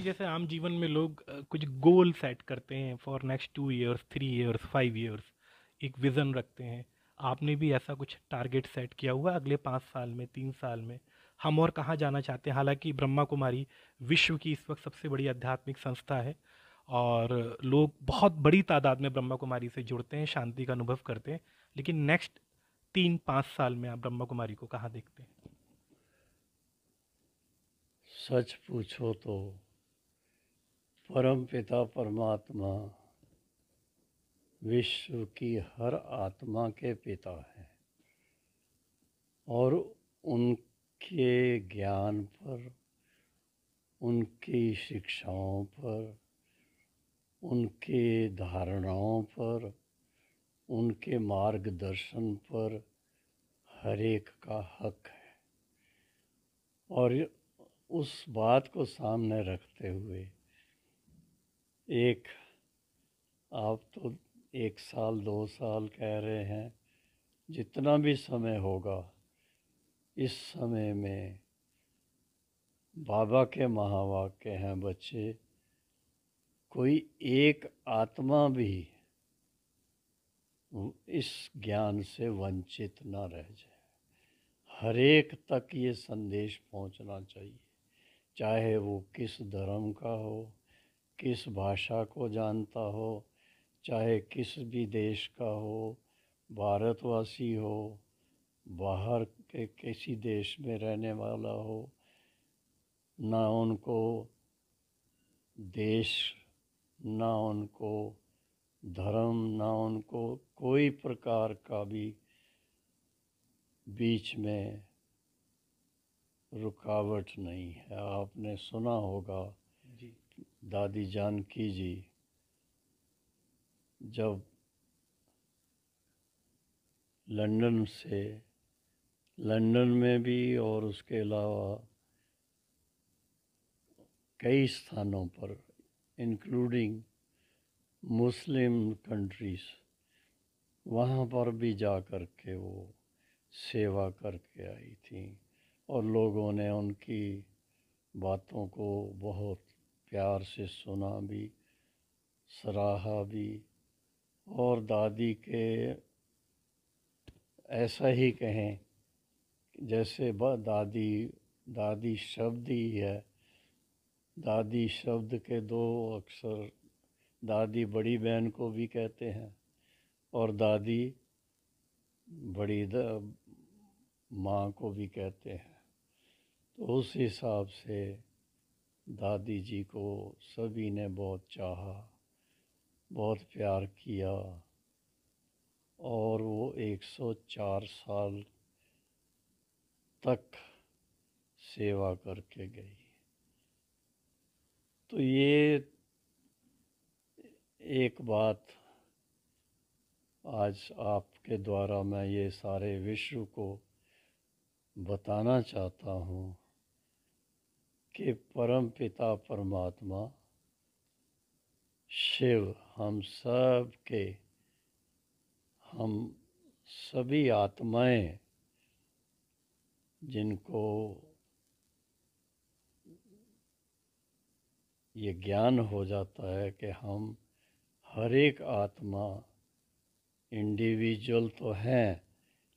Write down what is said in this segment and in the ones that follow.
कि जैसे आम जीवन में लोग कुछ गोल सेट करते हैं for next two years three years five years एक विज़न रखते हैं आपने भी ऐसा कुछ टारगेट सेट किया हुआ अगले पाँच साल में तीन साल में हम और कहाँ जाना चाहते हैं हालांकि ब्रह्मा कुमारी विश्व की इस वक्त सबसे बड़ी आध्यात्मिक संस्था है और लोग बहुत बड़ी तादाद में ब्रह्मा कुमारी से जुड़ते हैं शांति का अनुभव करते हैं लेकिन नेक्स्ट तीन पाँच साल में आप ब्रह्मा कुमारी को कहाँ देखते हैं सच पूछो तो परम पिता परमात्मा विश्व की हर आत्मा के पिता हैं और उनके ज्ञान पर उनकी शिक्षाओं पर उनके धारणाओं पर उनके मार्गदर्शन पर हर एक का हक है और उस बात को सामने रखते हुए एक आप तो एक साल दो साल कह रहे हैं जितना भी समय होगा इस समय में बाबा के महावाक्य हैं बच्चे कोई एक आत्मा भी इस ज्ञान से वंचित ना रह जाए हरेक तक ये संदेश पहुंचना चाहिए चाहे वो किस धर्म का हो किस भाषा को जानता हो चाहे किस भी देश का हो भारतवासी हो बाहर के किसी देश में रहने वाला हो ना उनको देश ना उनको धर्म ना उनको कोई प्रकार का भी बीच में रुकावट नहीं है आपने सुना होगा दादी जानकी जी जब लंदन से लंदन में भी और उसके अलावा कई स्थानों पर इंक्लूडिंग मुस्लिम कंट्रीज़ वहाँ पर भी जा कर के वो सेवा करके आई थी और लोगों ने उनकी बातों को बहुत प्यार से सुना भी सराहा भी और दादी के ऐसा ही कहें जैसे ब दादी दादी शब्द ही है दादी शब्द के दो अक्सर दादी बड़ी बहन को भी कहते हैं और दादी बड़ी द, माँ को भी कहते हैं तो उस हिसाब से दादी जी को सभी ने बहुत चाहा बहुत प्यार किया और वो 104 साल तक सेवा करके गई तो ये एक बात आज आपके द्वारा मैं ये सारे विश्व को बताना चाहता हूँ कि परम पिता परमात्मा शिव हम सब के हम सभी आत्माएं जिनको ये ज्ञान हो जाता है कि हम हर एक आत्मा इंडिविजुअल तो हैं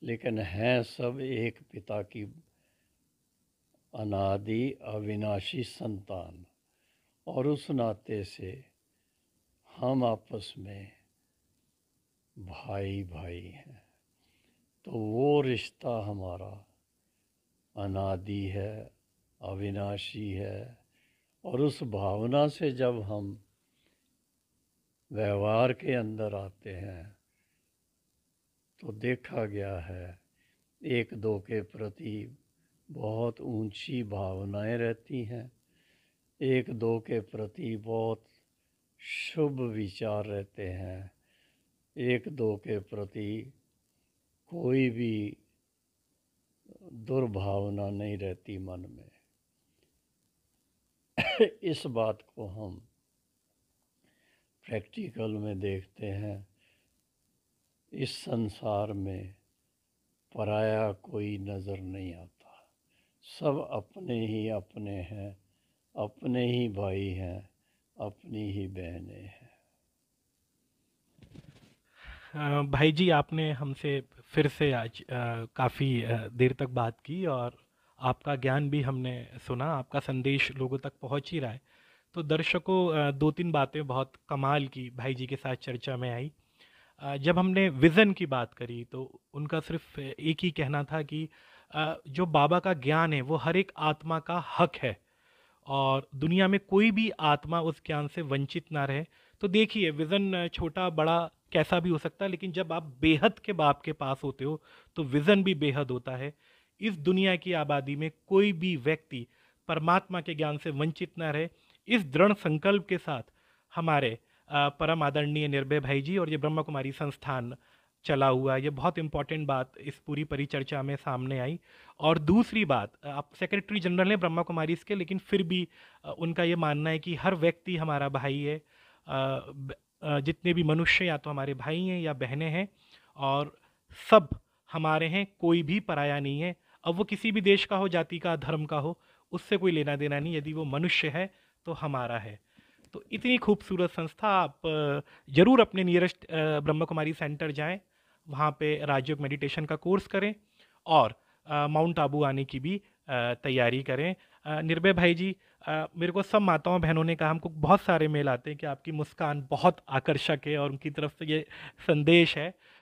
लेकिन हैं सब एक पिता की अनादि अविनाशी संतान और उस नाते से हम आपस में भाई भाई हैं तो वो रिश्ता हमारा अनादि है अविनाशी है और उस भावना से जब हम व्यवहार के अंदर आते हैं तो देखा गया है एक दो के प्रति बहुत ऊंची भावनाएं रहती हैं एक दो के प्रति बहुत शुभ विचार रहते हैं एक दो के प्रति कोई भी दुर्भावना नहीं रहती मन में इस बात को हम प्रैक्टिकल में देखते हैं इस संसार में पराया कोई नज़र नहीं आता सब अपने ही अपने हैं अपने ही भाई हैं अपनी ही बहनें हैं भाई जी आपने हमसे फिर से आज काफ़ी देर तक बात की और आपका ज्ञान भी हमने सुना आपका संदेश लोगों तक पहुंच ही रहा है तो दर्शकों दो तीन बातें बहुत कमाल की भाई जी के साथ चर्चा में आई जब हमने विज़न की बात करी तो उनका सिर्फ एक ही कहना था कि जो बाबा का ज्ञान है वो हर एक आत्मा का हक है और दुनिया में कोई भी आत्मा उस ज्ञान से वंचित ना रहे तो देखिए विज़न छोटा बड़ा कैसा भी हो सकता है लेकिन जब आप बेहद के बाप के पास होते हो तो विज़न भी बेहद होता है इस दुनिया की आबादी में कोई भी व्यक्ति परमात्मा के ज्ञान से वंचित ना रहे इस दृढ़ संकल्प के साथ हमारे परम आदरणीय निर्भय भाई जी और ये ब्रह्मा कुमारी संस्थान चला हुआ ये बहुत इंपॉर्टेंट बात इस पूरी परिचर्चा में सामने आई और दूसरी बात आप सेक्रेटरी जनरल हैं ब्रह्मा कुमारी इसके लेकिन फिर भी उनका ये मानना है कि हर व्यक्ति हमारा भाई है जितने भी मनुष्य या तो हमारे भाई हैं या बहनें हैं और सब हमारे हैं कोई भी पराया नहीं है अब वो किसी भी देश का हो जाति का धर्म का हो उससे कोई लेना देना नहीं यदि वो मनुष्य है तो हमारा है तो इतनी खूबसूरत संस्था आप ज़रूर अपने नियरेस्ट ब्रह्मा कुमारी सेंटर जाएं वहाँ पे राजयोग मेडिटेशन का कोर्स करें और माउंट आबू आने की भी तैयारी करें निर्भय भाई जी आ, मेरे को सब माताओं बहनों ने कहा हमको बहुत सारे मेल आते हैं कि आपकी मुस्कान बहुत आकर्षक है और उनकी तरफ से ये संदेश है